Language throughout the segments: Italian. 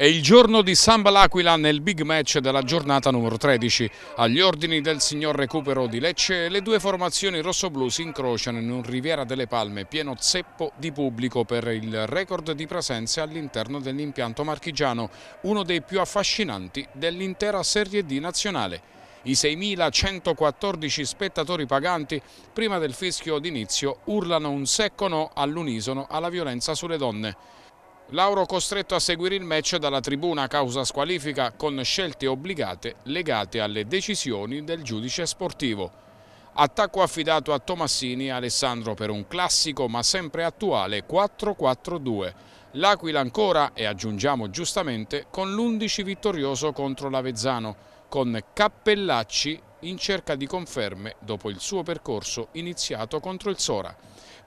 È il giorno di Samba L'Aquila nel big match della giornata numero 13. Agli ordini del signor recupero di Lecce, le due formazioni rossoblù si incrociano in un Riviera delle Palme pieno zeppo di pubblico per il record di presenze all'interno dell'impianto marchigiano, uno dei più affascinanti dell'intera Serie D nazionale. I 6.114 spettatori paganti, prima del fischio d'inizio, urlano un secco no all'unisono alla violenza sulle donne. Lauro costretto a seguire il match dalla tribuna a causa squalifica con scelte obbligate legate alle decisioni del giudice sportivo. Attacco affidato a Tomassini e Alessandro per un classico ma sempre attuale 4-4-2. L'Aquila ancora e aggiungiamo giustamente con l'11 vittorioso contro l'Avezzano con Cappellacci in cerca di conferme dopo il suo percorso iniziato contro il Sora.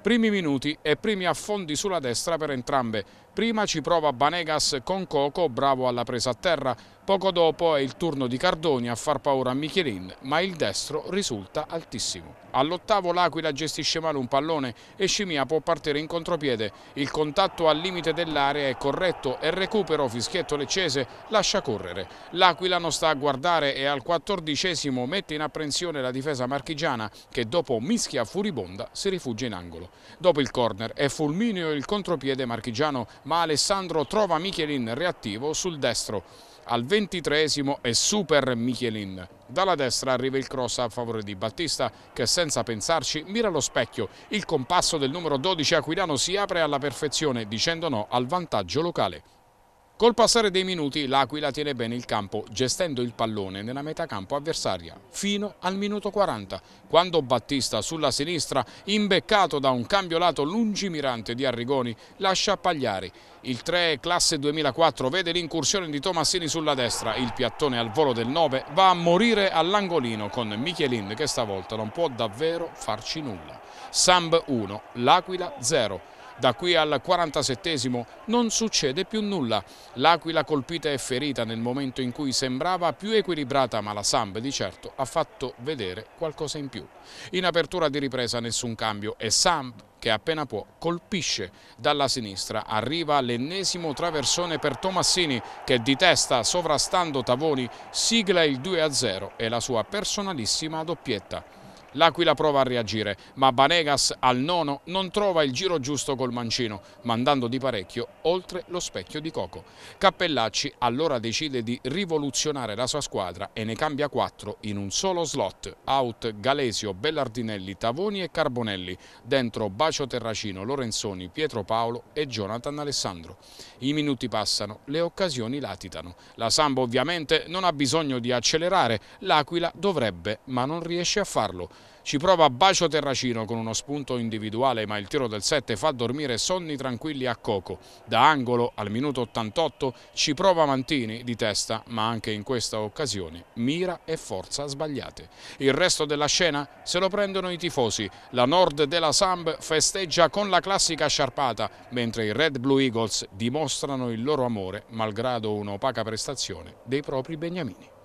Primi minuti e primi affondi sulla destra per entrambe. Prima ci prova Banegas con Coco, bravo alla presa a terra. Poco dopo è il turno di Cardoni a far paura a Michelin, ma il destro risulta altissimo. All'ottavo l'Aquila gestisce male un pallone e Scimia può partire in contropiede. Il contatto al limite dell'area è corretto e recupero fischietto leccese lascia correre. L'Aquila non sta a guardare e al quattordicesimo mette in apprensione la difesa marchigiana che dopo mischia furibonda si rifugia in angolo. Dopo il corner è fulmineo il contropiede marchigiano, ma Alessandro trova Michelin reattivo sul destro. Al ventitreesimo è super Michelin. Dalla destra arriva il cross a favore di Battista che senza pensarci mira lo specchio. Il compasso del numero 12 Aquilano si apre alla perfezione dicendo no al vantaggio locale. Col passare dei minuti l'Aquila tiene bene il campo gestendo il pallone nella metà campo avversaria fino al minuto 40 quando Battista sulla sinistra imbeccato da un cambio lato lungimirante di Arrigoni lascia Pagliari. Il 3 classe 2004 vede l'incursione di Tomassini sulla destra, il piattone al volo del 9 va a morire all'angolino con Michelin che stavolta non può davvero farci nulla. Samb 1, L'Aquila 0. Da qui al 47 non succede più nulla. L'Aquila colpita e ferita nel momento in cui sembrava più equilibrata, ma la Samb di certo ha fatto vedere qualcosa in più. In apertura di ripresa nessun cambio e Samb che appena può colpisce dalla sinistra. Arriva l'ennesimo traversone per Tomassini che di testa sovrastando Tavoni sigla il 2-0 e la sua personalissima doppietta. L'Aquila prova a reagire, ma Banegas al nono non trova il giro giusto col mancino, mandando di parecchio oltre lo specchio di Coco. Cappellacci allora decide di rivoluzionare la sua squadra e ne cambia quattro in un solo slot. Out Galesio, Bellardinelli, Tavoni e Carbonelli. Dentro Bacio Terracino, Lorenzoni, Pietro Paolo e Jonathan Alessandro. I minuti passano, le occasioni latitano. La Samba ovviamente non ha bisogno di accelerare, l'Aquila dovrebbe ma non riesce a farlo. Ci prova Bacio Terracino con uno spunto individuale ma il tiro del 7 fa dormire sonni tranquilli a Coco. Da angolo al minuto 88 ci prova Mantini di testa ma anche in questa occasione mira e forza sbagliate. Il resto della scena se lo prendono i tifosi. La Nord della Samb festeggia con la classica sciarpata mentre i Red Blue Eagles dimostrano il loro amore malgrado un'opaca prestazione dei propri beniamini.